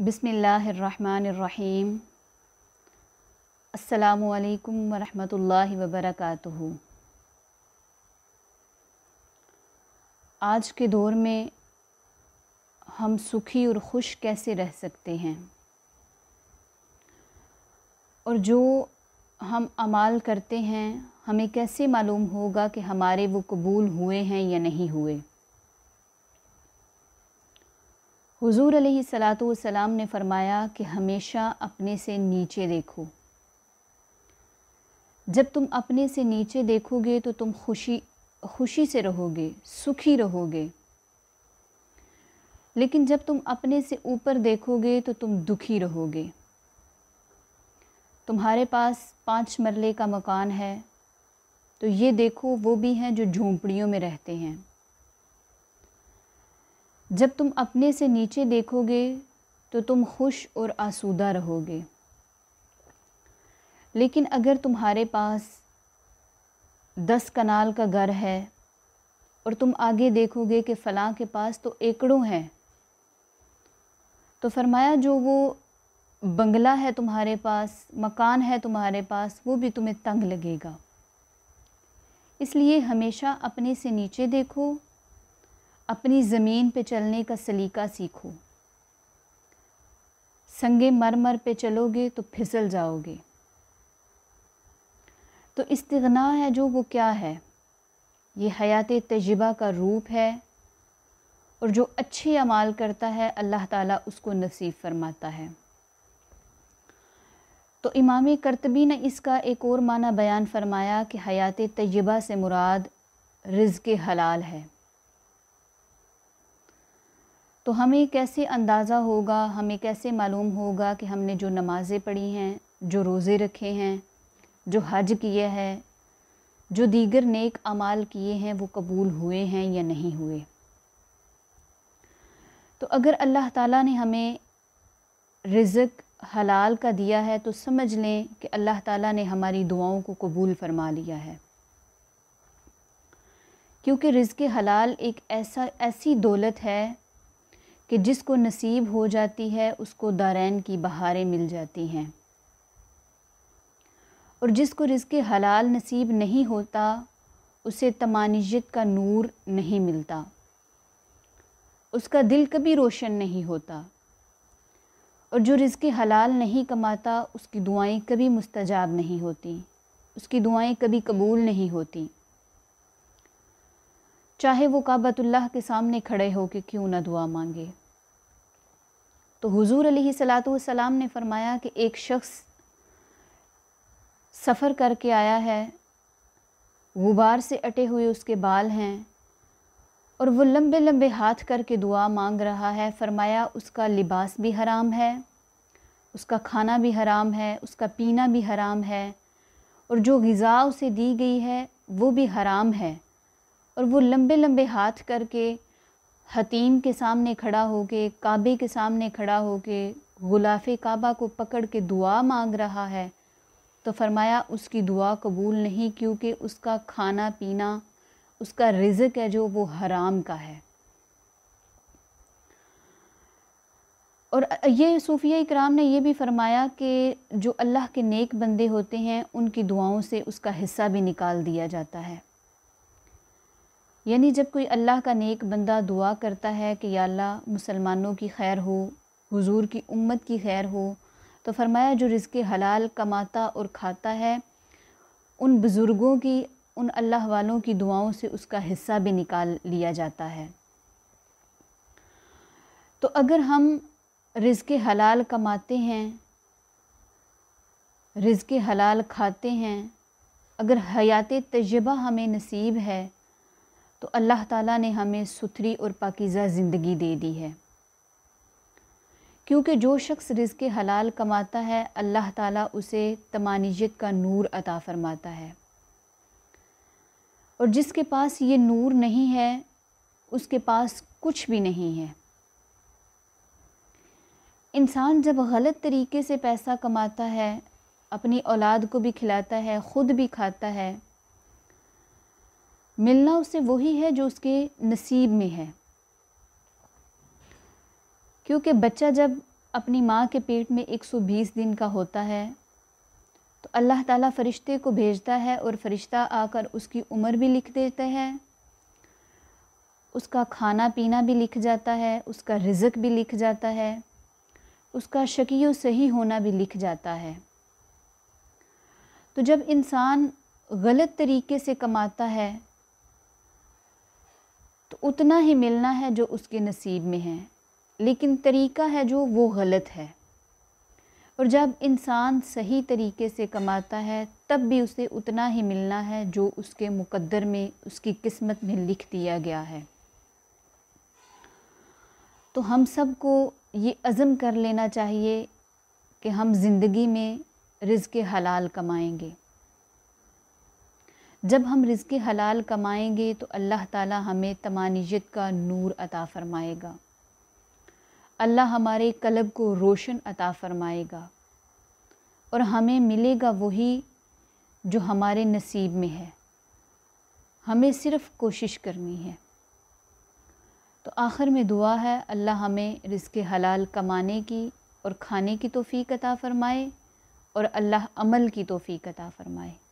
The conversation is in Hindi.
बसमीम् अल्लाम वरहमतुल्लाहि वबरकातुहु आज के दौर में हम सुखी और खुश कैसे रह सकते हैं और जो हम अमाल करते हैं हमें कैसे मालूम होगा कि हमारे वो कबूल हुए हैं या नहीं हुए हुजूर सलाम ने फरमाया कि हमेशा अपने से नीचे देखो जब तुम अपने से नीचे देखोगे तो तुम खुशी खुशी से रहोगे सुखी रहोगे लेकिन जब तुम अपने से ऊपर देखोगे तो तुम दुखी रहोगे तुम्हारे पास पाँच मरले का मकान है तो ये देखो वो भी हैं जो झोंपड़ियों में रहते हैं जब तुम अपने से नीचे देखोगे तो तुम खुश और आसूदा रहोगे लेकिन अगर तुम्हारे पास दस कनाल का घर है और तुम आगे देखोगे कि फ़लाँ के पास तो एकड़ों हैं तो फरमाया जो वो बंगला है तुम्हारे पास मकान है तुम्हारे पास वो भी तुम्हें तंग लगेगा इसलिए हमेशा अपने से नीचे देखो अपनी ज़मीन पे चलने का सलीका सीखो संगे मरमर पे चलोगे तो फिसल जाओगे तो इस्तना है जो वो क्या है ये हयात तजबा का रूप है और जो अच्छे अमाल करता है अल्लाह ताला उसको नसीब फरमाता है तो इमाम करतबी ने इसका एक और माना बयान फरमाया कि हयात तजबा से मुराद रिज़ के हलाल है तो हमें कैसे अंदाज़ा होगा हमें कैसे मालूम होगा कि हमने जो नमाज़ें पढ़ी हैं जो रोज़े रखे हैं जो हज किया है जो दीगर नेक अमाल किए हैं वो कबूल हुए हैं या नहीं हुए तो अगर अल्लाह ताला ने हमें रिज़क हलाल का दिया है तो समझ लें कि अल्लाह ताला ने हमारी दुआओं को कबूल फरमा लिया है क्योंकि रिज़ हलाल एक ऐसा ऐसी दौलत है कि जिसको नसीब हो जाती है उसको दारैन की बहारें मिल जाती हैं और जिसको रिज़ हलाल नसीब नहीं होता उसे तमानियत का नूर नहीं मिलता उसका दिल कभी रोशन नहीं होता और जो रिज़ हलाल नहीं कमाता उसकी दुआएं कभी मुस्तजाब नहीं होती उसकी दुआएं कभी कबूल नहीं होती चाहे वो काबतुल्लाह के सामने खड़े हो के क्यों ना दुआ मांगे तो हुजूर अली सलाम ने फरमाया कि एक शख्स सफ़र करके आया है गुबार से अटे हुए उसके बाल हैं और वो लंबे लंबे हाथ करके दुआ मांग रहा है फरमाया उसका लिबास भी हराम है उसका खाना भी हराम है उसका पीना भी हराम है और जो गज़ा उसे दी गई है वो भी हराम है और वो लंबे लंबे हाथ करके हतीम के सामने खड़ा के काबे के सामने खड़ा होके गुलाफ काबा को पकड़ के दुआ मांग रहा है तो फरमाया उसकी दुआ कबूल नहीं क्योंकि उसका खाना पीना उसका रिज़क है जो वो हराम का है और ये सूफिया इकराम ने यह भी फरमाया कि जो अल्लाह के नेक बंदे होते हैं उनकी दुआओं से उसका हिस्सा भी निकाल दिया जाता है यानी जब कोई अल्लाह का नेक बंदा दुआ करता है कि अल्लाह मुसलमानों की खैर हो हुजूर की उम्मत की खैर हो तो फरमाया जो रिज़ हलाल कमाता और खाता है उन बुज़ुर्गों की उन अल्लाह वालों की दुआओं से उसका हिस्सा भी निकाल लिया जाता है तो अगर हम रिज़ हलाल कमाते हैं रिज़ हलाल खाते हैं अगर हयात तजर्बा हमें नसीब है तो अल्लाह ताला ने हमें सुथरी और पाकिज़ा ज़िंदगी दे दी है क्योंकि जो शख्स रिज़ के हलाल कमाता है अल्लाह ताला उसे तमानियत का नूर अता फ़रमाता है और जिसके पास ये नूर नहीं है उसके पास कुछ भी नहीं है इंसान जब गलत तरीके से पैसा कमाता है अपनी औलाद को भी खिलाता है ख़ुद भी खाता है मिलना उसे वही है जो उसके नसीब में है क्योंकि बच्चा जब अपनी माँ के पेट में 120 दिन का होता है तो अल्लाह ताला फ़रिश्ते को भेजता है और फ़रिश्ता आकर उसकी उम्र भी लिख देता है उसका खाना पीना भी लिख जाता है उसका रिज़क भी लिख जाता है उसका शकीय सही होना भी लिख जाता है तो जब इंसान गलत तरीके से कमाता है तो उतना ही मिलना है जो उसके नसीब में है लेकिन तरीका है जो वो गलत है और जब इंसान सही तरीके से कमाता है तब भी उसे उतना ही मिलना है जो उसके मुकद्दर में उसकी किस्मत में लिख दिया गया है तो हम सब को ये अज़म कर लेना चाहिए कि हम ज़िंदगी में रिज़ के हलाल कमाएंगे जब हम रिज़ हलाल कमाएंगे तो अल्लाह ताला हमें तमानियत का नूर अता फ़रमाएगा अल्लाह हमारे कलब को रोशन अता फ़रमाएगा और हमें मिलेगा वही जो हमारे नसीब में है हमें सिर्फ़ कोशिश करनी है तो आखिर में दुआ है अल्लाह हमें रिज़ हलाल कमाने की और खाने की तोफ़ी अता फ़रमाए और अल्लाह अमल की तोफ़ी अता फ़रमाए